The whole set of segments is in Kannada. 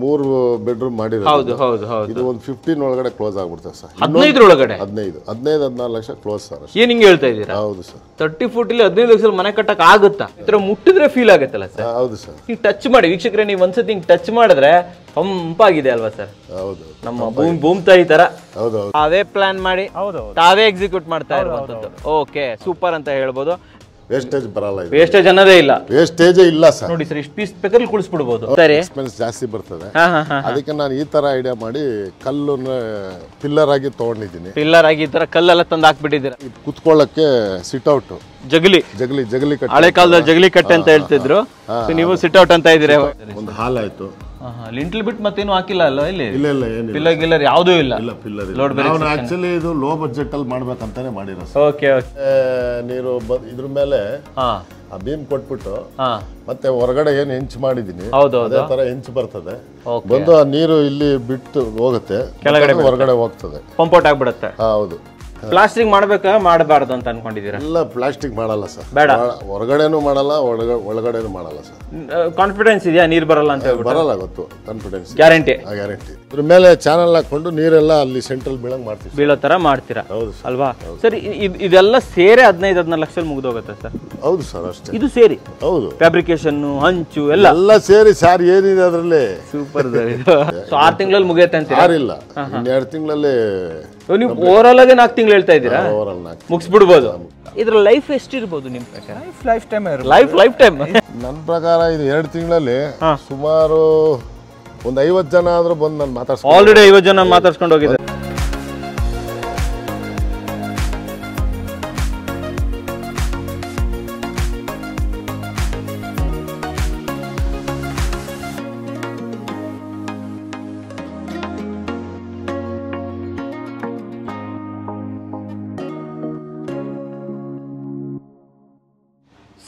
ಮೂರು ಬೆಡ್ರೂಮ್ ಮಾಡಿರೋದು ಹೌದು ಹೌದು ಹೌದು ಇದು ಒಂದು ಫಿಫ್ಟೀನ್ ಒಳಗಡೆ ಕ್ಲೋಸ್ ಆಗ್ಬಿಡ್ತದೆ ಸರ್ ಹದಿನೈದರ ಒಳಗಡೆ ಹದಿನೈದು ಹದಿನೈದು ಹದಿನಾರು ಲಕ್ಷ ಕ್ಲೋಸ್ ಸರ್ ಏನ್ ಹಿಂಗೆ ಹೇಳ್ತಾ ಇದ್ದೀರಾ ಹೌದು ಸರ್ ತರ್ಟಿ ಫುಟ್ ಇಲ್ಲಿ ಹದಿನೈದು ಲಕ್ಷ ಮನೆ ಕಟ್ಟಕ್ ಆಗುತ್ತಾ ಈ ಮುಟ್ಟಿದ್ರೆ ಫೀಲ್ ಆಗುತ್ತಲ್ಲ ಸರ್ ಹೌದು ಸರ್ ನೀವು ಟಚ್ ಮಾಡಿ ವೀಕ್ಷಕರೇ ನೀವು ಒಂದ್ಸತಿ ಹಿಂಗ್ ಟಚ್ ಮಾಡಿದ್ರೆ ಹಂಪಾಗಿದೆ ಅಲ್ವಾ ಸರ್ ಹೌದು ನಮ್ಮ ಭೂಮಿ ಭೂಮಿ ತಾಯಿ ತರ ಹೌದು ತಾವೇ ಪ್ಲಾನ್ ಮಾಡಿ ತಾವೇ ಎಕ್ಸಿಕ್ಯೂಟ್ ಮಾಡ್ತಾ ಇರುವಂತದ್ದು ಓಕೆ ಸೂಪರ್ ಅಂತ ಹೇಳ್ಬೋದು ವೇಸ್ಟೇಜ್ ಬರಲ್ಲ ವೇಸ್ಟೇಜ್ ಅನ್ನೋದೇ ಇಲ್ಲ ವೇಸ್ಟೇಜೇ ಇಲ್ಲ ಸರ್ ನೋಡಿ ಸರ್ ಇಷ್ಟು ಪೀಸ್ ಬೇಕಾದ್ರೆ ಕುಳಿಸ್ಬಿಡ್ಬೋದು ಎಕ್ಸ್ಪೆನ್ಸ್ ಜಾಸ್ತಿ ಬರ್ತದೆ ಅದಕ್ಕೆ ನಾನು ಈ ತರ ಐಡಿಯಾ ಮಾಡಿ ಕಲ್ಲು ಪಿಲ್ಲರ್ ಆಗಿ ತಗೊಂಡಿದ್ದೀನಿ ಪಿಲ್ಲರ್ ಆಗಿ ಈ ತರ ಕಲ್ಲೆಲ್ಲ ತಂದು ಹಾಕ್ಬಿಟ್ಟಿದ್ದೀರಾ ಕುತ್ಕೊಳ್ಳಕ್ಕೆ ಸಿಟ್ಔಟ್ ಜಗಲಿ ಜಗಲಿ ಜಗಲಿ ಕಟ್ಟಿ ಹಳೆ ಕಾಲದಲ್ಲಿ ಜಗಲಿ ಕಟ್ಟೆ ಅಂತ ಹೇಳ್ತಿದ್ರು ನೀವು ಸಿಟ್ ಔಟ್ ಅಂತ ಇದ್ದೀರಾ ಒಂದು ಹಾಲ್ ಆಯ್ತು ಲಿಂಟ್ಲ್ ಬಿಟ್ಟು ಮತ್ತೇನು ಹಾಕಿಲ್ಲ ಅಲ್ಲ ಇಲ್ಲಿ ಇಲ್ಲ ಇಲ್ಲ ಏನು ಪಿಲ್ಲರ್ ಗಿಲ್ಲರ್ ಯಾವುದೂ ಇಲ್ಲ ಇಲ್ಲ ಪಿಲ್ಲರ್ ಲೋಡ್ ಆಕ್ಚುಲಿ ಇದು ಲೋ ಬಜೆಟ್ ಅಲ್ಲಿ ಮಾಡ್ಬೇಕಂತಾನೆ ಮಾಡಿರೋ ಓಕೆ ಓಕೆ ನೀರು ಇದ್ರ ಮೇಲೆ ಹಾ ಆ ಬೀಮ್ ಕೊಟ್ಬಿಟ್ಟು ಹಾ ಮತ್ತೆ ಹೊರಗಡೆ ಏನು ಹೆಂಚ್ ಮಾಡಿದೀನಿ ಅದೇ ತರ ಹೆಂಚ್ ಬರ್ತದೆ ಬಂದು ಆ ನೀರು ಇಲ್ಲಿ ಬಿಟ್ಟು ಹೋಗುತ್ತೆ ಕೆಳಗಡೆ ಹೊರಗಡೆ ಹೋಗ್ತದೆ ಔಟ್ ಆಗ್ಬಿಡುತ್ತೆ ಹೌದು ಪ್ಲಾಸ್ಟಿಕ್ ಮಾಡ್ಬೇಕಾ ಮಾಡಬಾರ್ದು ಅಂತ ಅನ್ಕೊಂಡಿದೀರ ಇಲ್ಲ ಪ್ಲಾಸ್ಟಿಕ್ ಮಾಡಲ್ಲ ಸರ್ ಬೇಡ ಹೊರಗಡೆನೂ ಮಾಡಲ್ಲ ಒಳಗಡೆನೂ ಮಾಡಲ್ಲ ಸರ್ ಕಾನ್ಫಿಡೆನ್ಸ್ ಇದೆಯಾ ನೀರು ಬರಲ್ಲ ಅಂತ ಬರಲ್ಲ ಗೊತ್ತು ಕಾನ್ಫಿಡೆನ್ಸ್ ಗ್ಯಾರಂಟಿ ಗ್ಯಾರಂಟಿ ಅದ್ರ ಮೇಲೆ ಚಾನಲ್ ಹಾಕೊಂಡು ನೀರೆಲ್ಲ ಅಲ್ಲಿ ಸೆಂಟ್ರಲ್ ಬೀಳಂಗ್ ಮಾಡ್ತೀವಿ ಬೀಳೋ ಥರ ಮಾಡ್ತೀರಾ ಹೌದು ಅಲ್ವಾ ಸರ್ ಇದೆಲ್ಲ ಸೇರಿ ಹದಿನೈದು ಹದಿನಾರು ಲಕ್ಷದಲ್ಲಿ ಮುಗ್ದೋಗುತ್ತೆ ಸರ್ ಹೌದು ಸರ್ ಅಷ್ಟೇ ಇದು ಸೇರಿ ಹೌದು ಫ್ಯಾಬ್ರಿಕೇಶನ್ ಹಂಚು ಎಲ್ಲ ಎಲ್ಲ ಸೇರಿ ಸಾರ್ ಏನಿದೆ ಅದರಲ್ಲಿ ಸೂಪರ್ ಸರ್ ಸೊ ಆರು ತಿಂಗಳಲ್ಲಿ ಮುಗಿಯುತ್ತೆ ಅಂತೀರಾ ಸಾರಿಲ್ಲ ಎರಡು ತಿಂಗಳಲ್ಲಿ ನೀವು ಓವರಾಲ್ ಆಗಿ ನಾಲ್ಕು ತಿಂಗಳು ಹೇಳ್ತಾ ಇದ್ದೀರಾ ಓವರಲ್ ನಾಲ್ಕು ಮುಗಿಸ್ಬಿಡ್ಬೋದು ಇದ್ರ ಲೈಫ್ ಎಷ್ಟಿರ್ಬೋದು ನಿಮ್ ಪ್ರಕಾರ life life time life life lifetime ನನ್ನ ಪ್ರಕಾರ ಇದು ಎರಡು ತಿಂಗಳಲ್ಲಿ ಸುಮಾರು ಒಂದ್ ಐವತ್ ಜನ ಆದ್ರೂ ಬಂದು ನಾನು ಮಾತಾಡ್ಸ್ ಆಲ್ರೆಡಿ ಐವತ್ ಜನ ಮಾತಾಡ್ಸ್ಕೊಂಡು ಹೋಗಿದ್ದೆ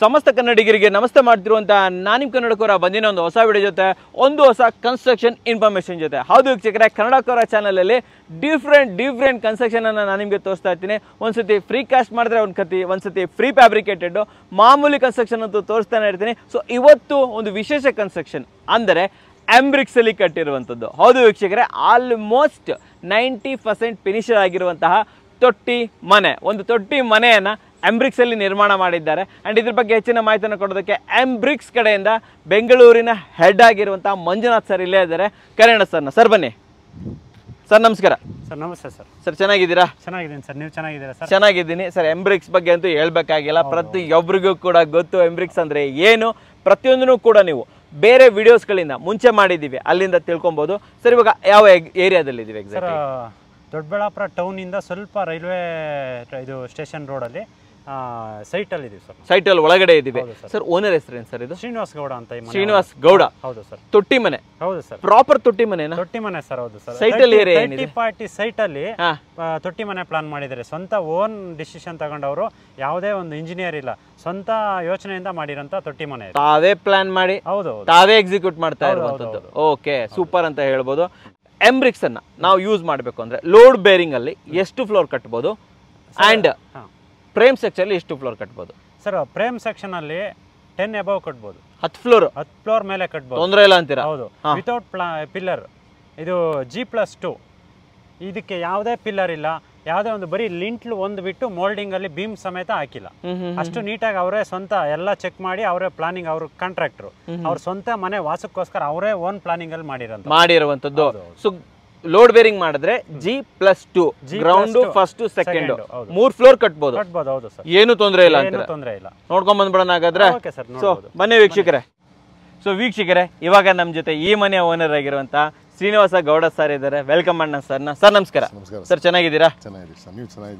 ಸಮಸ್ತ ಕನ್ನಡಿಗರಿಗೆ ನಮಸ್ತೆ ಮಾಡ್ತಿರುವಂತಹ ನಾನಿಮ್ ಕೋರ ಬಂದಿನ ಒಂದು ಹೊಸ ವಿಡಿಯೋ ಜೊತೆ ಒಂದು ಹೊಸ ಕನ್ಸ್ಟ್ರಕ್ಷನ್ ಇನ್ಫಾರ್ಮೇಶನ್ ಜೊತೆ ಹೌದು ವೀಕ್ಷಕರೇ ಚಾನಲ್ ಚಾನಲಲ್ಲಿ ಡಿಫ್ರೆಂಟ್ ಡಿಫ್ರೆಂಟ್ ಅನ್ನು ನಾನು ನಿಮಗೆ ತೋರಿಸ್ತಾ ಇರ್ತೀನಿ ಒಂದ್ಸತಿ ಫ್ರೀ ಕಾಸ್ಟ್ ಮಾಡಿದ್ರೆ ಒಂದು ಕತಿ ಒಂದ್ಸತಿ ಫ್ರೀ ಫ್ಯಾಬ್ರಿಕೇಟೆಡ್ ಮಾಮೂಲಿ ಕನ್ಸ್ಟ್ರಕ್ಷನ್ ಅಂತೂ ತೋರಿಸ್ತಾನೆ ಇರ್ತೀನಿ ಸೊ ಇವತ್ತು ಒಂದು ವಿಶೇಷ ಕನ್ಸ್ಟ್ರಕ್ಷನ್ ಅಂದರೆ ಅಲ್ಲಿ ಕಟ್ಟಿರುವಂಥದ್ದು ಹೌದು ವೀಕ್ಷಕರೇ ಆಲ್ಮೋಸ್ಟ್ ನೈಂಟಿ ಪರ್ಸೆಂಟ್ ಫಿನಿಷರ್ ಆಗಿರುವಂತಹ ತೊಟ್ಟಿ ಮನೆ ಒಂದು ತೊಟ್ಟಿ ಮನೆಯನ್ನು ಎಂಬ್ರಿಕ್ಸ್ ಅಲ್ಲಿ ನಿರ್ಮಾಣ ಮಾಡಿದ್ದಾರೆ ಅಂಡ್ ಇದ್ರ ಬಗ್ಗೆ ಹೆಚ್ಚಿನ ಮಾಹಿತಿಯನ್ನು ಕೊಡೋದಕ್ಕೆ ಎಂಬ್ರಿಕ್ಸ್ ಕಡೆಯಿಂದ ಬೆಂಗಳೂರಿನ ಹೆಡ್ ಆಗಿರುವಂತಹ ಮಂಜುನಾಥ್ ಸರ್ ಇಲ್ಲೇ ಇದ್ದಾರೆ ಕರೆಯೋಣ ಸರ್ನ ಸರ್ ಬನ್ನಿ ಸರ್ ನಮಸ್ಕಾರ ಸರ್ ನಮಸ್ತೆ ಸರ್ ಸರ್ ಚೆನ್ನಾಗಿದ್ದೀರಾ ಚೆನ್ನಾಗಿದ್ದೀನಿ ಸರ್ ನೀವು ಚೆನ್ನಾಗಿದ್ದೀರಾ ಸರ್ ಚೆನ್ನಾಗಿದ್ದೀನಿ ಸರ್ ಎಂಬ್ರಿಕ್ಸ್ ಬಗ್ಗೆ ಅಂತೂ ಹೇಳ್ಬೇಕಾಗಿಲ್ಲ ಪ್ರತಿಯೊಬ್ಬರಿಗೂ ಕೂಡ ಗೊತ್ತು ಎಂಬ್ರಿಕ್ಸ್ ಅಂದರೆ ಏನು ಪ್ರತಿಯೊಂದನ್ನು ಕೂಡ ನೀವು ಬೇರೆ ವಿಡಿಯೋಸ್ಗಳಿಂದ ಮುಂಚೆ ಮಾಡಿದ್ದೀವಿ ಅಲ್ಲಿಂದ ತಿಳ್ಕೊಬೋದು ಸರ್ ಇವಾಗ ಯಾವ ಏರಿಯಾದಲ್ಲಿ ಇದ್ದೀವಿ ಸರ್ ದೊಡ್ಡಬಳ್ಳಾಪುರ ಟೌನಿಂದ ಸ್ವಲ್ಪ ರೈಲ್ವೆ ಇದು ಸ್ಟೇಷನ್ ರೋಡಲ್ಲಿ ಸೈಟಲ್ಲಿ ಇದೀವಿ ಸರ್ ಸೈಟಲ್ಲಿ ಒಳಗಡೆ ಇದ್ದೀವಿ ಸರ್ ಓನರ್ ಹೆಸರೇನು ಸರ್ ಇದು ಶ್ರೀನಿವಾಸ್ ಗೌಡ ಅಂತ ಶ್ರೀನಿವಾಸ್ ಗೌಡ ಹೌದು ಸರ್ ತೊಟ್ಟಿ ಮನೆ ಹೌದು ಸರ್ ಪ್ರಾಪರ್ ತೊಟ್ಟಿ ಮನೆ ತೊಟ್ಟಿ ಮನೆ ಸರ್ ಹೌದು ಸರ್ ಸೈಟಲ್ಲಿ ಏರಿಯಾ ಪಾರ್ಟಿ ಸೈಟಲ್ಲಿ ತೊಟ್ಟಿ ಮನೆ ಪ್ಲಾನ್ ಮಾಡಿದ್ದಾರೆ ಸ್ವಂತ ಓನ್ ಡಿಸಿಷನ್ ತಗೊಂಡವರು ಯಾವುದೇ ಒಂದು ಇಂಜಿನಿಯರ್ ಇಲ್ಲ ಸ್ವಂತ ಯೋಚನೆಯಿಂದ ಮಾಡಿರಂತ ತೊಟ್ಟಿ ಮನೆ ತಾವೇ ಪ್ಲಾನ್ ಮಾಡಿ ಹೌದು ತಾವೇ ಎಕ್ಸಿಕ್ಯೂಟ್ ಮಾಡ್ತಾ ಇರುವಂತದ್ದು ಓಕೆ ಸೂಪರ್ ಅಂತ ಹೇಳ್ಬೋದು ಎಂಬ್ರಿಕ್ಸ್ ಅನ್ನ ನಾವು ಯೂಸ್ ಮಾಡಬೇಕು ಅಂದ್ರೆ ಲೋಡ್ ಬೇರಿಂಗ್ ಅಲ್ಲಿ ಎಷ್ಟು ಫ್ಲೋರ್ ಕಟ್ಬೋದು ಅಂಡ್ ಪ್ರೇಮ್ ಸೆಕ್ಷನಲ್ಲಿ ಇಷ್ಟು ಫ್ಲೋರ್ ಕಟ್ಬೋದು ಸರ್ ಪ್ರೇಮ್ ಅಲ್ಲಿ ಟೆನ್ ಅಬೌವ್ ಕಟ್ಬೋದು ಹತ್ತು ಫ್ಲೋರ್ ಹತ್ತು ಫ್ಲೋರ್ ಮೇಲೆ ಕಟ್ಬೋದು ತೊಂದರೆ ಇಲ್ಲ ಅಂತೀರಾ ಹೌದು ವಿತೌಟ್ ಪ್ಲಾ ಪಿಲ್ಲರ್ ಇದು ಜಿ ಪ್ಲಸ್ ಟು ಇದಕ್ಕೆ ಯಾವುದೇ ಪಿಲ್ಲರ್ ಇಲ್ಲ ಯಾವುದೇ ಒಂದು ಬರೀ ಲಿಂಟ್ಲು ಒಂದು ಬಿಟ್ಟು ಮೋಲ್ಡಿಂಗ್ ಅಲ್ಲಿ ಬೀಮ್ ಸಮೇತ ಹಾಕಿಲ್ಲ ಅಷ್ಟು ನೀಟಾಗಿ ಅವರೇ ಸ್ವಂತ ಎಲ್ಲ ಚೆಕ್ ಮಾಡಿ ಅವರೇ ಪ್ಲಾನಿಂಗ್ ಅವ್ರ ಕಾಂಟ್ರಾಕ್ಟರ್ ಅವ್ರ ಸ್ವಂತ ಮನೆ ವಾಸಕ್ಕೋಸ್ಕರ ಅವರೇ ಓನ್ ಪ್ಲಾನಿಂಗ್ ಅಲ್ಲಿ ಮಾಡಿರೋ ಮಾಡಿರುವಂತದ್ದು ಲೋಡ್ ಬೇರಿಂಗ್ ಮಾಡಿದ್ರೆ G plus two ground first second ಮೂರ್ ಫ್ಲೋರ್ ಕಟ್ಬಹುದು ಏನು ತೊಂದರೆ ಇಲ್ಲ ತೊಂದರೆ ಇಲ್ಲ ನೋಡ್ಕೊಂಡ್ ಬಂದ್ಬಿಡೋಣ ಹಾಗಾದ್ರೆ ಸೊ ಬನ್ನಿ ವೀಕ್ಷಕರೇ ಸೊ ವೀಕ್ಷಕರೇ ಇವಾಗ ನಮ್ ಜೊತೆ ಈ ಮನೆಯ ಓನರ್ ಆಗಿರುವಂತ ಶ್ರೀನಿವಾಸ ಗೌಡ ಸರ್ ಇದ್ದಾರೆ ವೆಲ್ಕಮ್ ಅಣ್ಣ ಸರ್ ಸರ್ ನಮಸ್ಕಾರ ಸರ್ ಚೆನ್ನಾಗಿದ್ದೀರಾ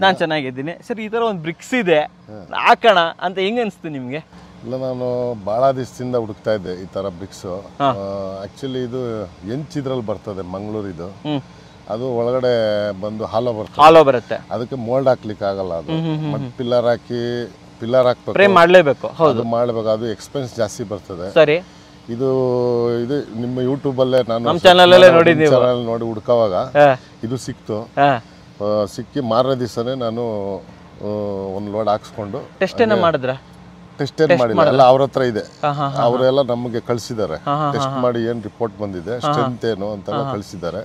ನಾನ್ ಚೆನ್ನಾಗಿದ್ದೀನಿ ಸರ್ ಈ ತರ ಒಂದು ಬ್ರಿಕ್ಸ್ ಇದೆ ಹಾಕೋಣ ಅಂತ ಹೆಂಗ ಅನ್ಸ್ತು ನಿಮ್ಗೆ ಇಲ್ಲ ನಾನು ಭಾಳ ದಿವಸದಿಂದ ಹುಡುಕ್ತಾ ಇದ್ದೆ ಈ ತರ ಬಿಕ್ಸು ಆಕ್ಚುಲಿ ಇದು ಎಂಚಿದ್ರಲ್ಲಿ ಬರ್ತದೆ ಮಂಗಳೂರಿದು ಅದು ಒಳಗಡೆ ಬಂದು ಹಾಲೋ ಬರ್ತದೆ ಹಾಲೋ ಬರುತ್ತೆ ಅದಕ್ಕೆ ಮೋಲ್ಡ್ ಹಾಕ್ಲಿಕ್ಕೆ ಆಗಲ್ಲ ಅದು ಮತ್ತೆ ಪಿಲ್ಲರ್ ಹಾಕಿ ಪಿಲ್ಲರ್ ಹಾಕ್ಬೇಕು ಫ್ರೇಮ್ ಮಾಡಲೇಬೇಕು ಹೌದು ಅದು ಎಕ್ಸ್ಪೆನ್ಸ್ ಜಾಸ್ತಿ ಬರ್ತದೆ ಸರಿ ಇದು ಇದು ನಿಮ್ಮ ಯೂಟ್ಯೂಬ್ ಅಲ್ಲೇ ನಾನು ನಮ್ಮ ಚಾನಲ್ ಅಲ್ಲೇ ನೋಡಿ ಚಾನಲ್ ನೋಡಿ ಇದು ಸಿಕ್ತು ಸಿಕ್ಕಿ ಮಾರನೇ ದಿವಸನೇ ನಾನು ಒಂದು ಲೋಡ್ ಹಾಕ್ಸ್ಕೊಂಡು ಟೆಸ್ಟ್ ಏನ ಮಾಡಿದ್ರಾ ಟೆಸ್ಟ್ ಏನ್ ಮಾಡಿಲ್ಲ ಎಲ್ಲ ಅವ್ರ ಹತ್ರ ಇದೆ ಅವರೆಲ್ಲ ನಮಗೆ ಕಳಿಸಿದ್ದಾರೆ ಟೆಸ್ಟ್ ಮಾಡಿ ಏನ್ ರಿಪೋರ್ಟ್ ಬಂದಿದೆ ಸ್ಟ್ರೆಂತ್ ಏನು ಅಂತ ಕಳಿಸಿದ್ದಾರೆ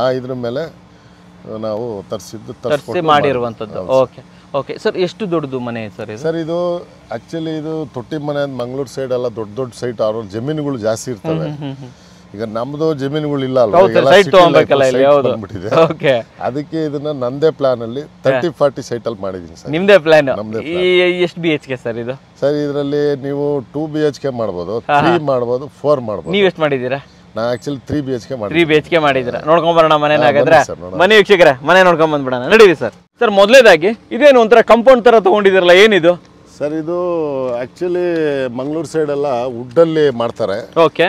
ಆ ಇದ್ರ ಮೇಲೆ ನಾವು ತರಿಸಿದ್ದು ತರಿಸಿ ಮಾಡಿರುವಂಥದ್ದು ಓಕೆ ಓಕೆ ಸರ್ ಎಷ್ಟು ದೊಡ್ಡದು ಮನೆ ಸರ್ ಸರ್ ಇದು ಆಕ್ಚುಲಿ ಇದು ತೊಟ್ಟಿ ಮನೆ ಮಂಗಳೂರು ಸೈಡ್ ಎಲ್ಲ ದೊಡ್ಡ ದೊಡ್ಡ ಸೈಟ್ ಅವ್ರ ಜಮೀನುಗಳು ಜಾಸ್ತಿ ಇರ್ತವೆ ಈಗ ನಮ್ದು ಜಮೀನುಗಳಿಲ್ಲ ಅಲ್ವಾ ಅದಕ್ಕೆ ಇದನ್ನ ನಂದೇ ಪ್ಲಾನ್ ಅಲ್ಲಿ ತರ್ಟಿ ಫಾರ್ಟಿ ಸೈಟ್ ಅಲ್ಲಿ ಮಾಡಿದೀನಿ ಸರ್ ನಿಮ್ದೇ ಪ್ಲಾನ್ ಎಷ್ಟು ಬಿ ಎಚ್ ಕೆ ಸರ್ ಇದು ಸರ್ ಇದರಲ್ಲಿ ನೀವು ಟೂ ಬಿ ಎಚ್ ಕೆ ಮಾಡ್ಬೋದು ತ್ರೀ ಮಾಡ್ಬೋದು ಫೋರ್ ಮಾಡ್ಬೋದು ನೀವು ಎಷ್ಟು ಮಾಡಿದ್ದೀರಾ ನಾ actually three B H K ಮಾಡಿ ತ್ರೀ ಬಿ ಎಚ್ ಕೆ ಮಾಡಿದ್ರ ನೋಡ್ಕೊಂಡ್ ಬರೋಣ ಮನೆ ಹಾಗಾದ್ರೆ ಮನೆ ವೀಕ್ಷಕರ ಮನೆ ನೋಡ್ಕೊಂಡ್ ಬಂದ್ಬಿಡೋಣ ನಡೀರಿ ಸರ್ ಸರ್ ಮೊದಲೇದಾಗಿ ಇದೇನು ಒಂಥರ ಕಂಪೌಂಡ್ ತರ ತಗೊಂಡಿದಿರಲ್ಲ ಏನಿದು ಸರ್ ಇದು ಆಕ್ಚುಲಿ ಮಂಗಳೂರು ಸೈಡ್ ವುಡ್ಡಲ್ಲಿ ಅಲ್ಲಿ ಮಾಡ್ತಾರೆ ಓಕೆ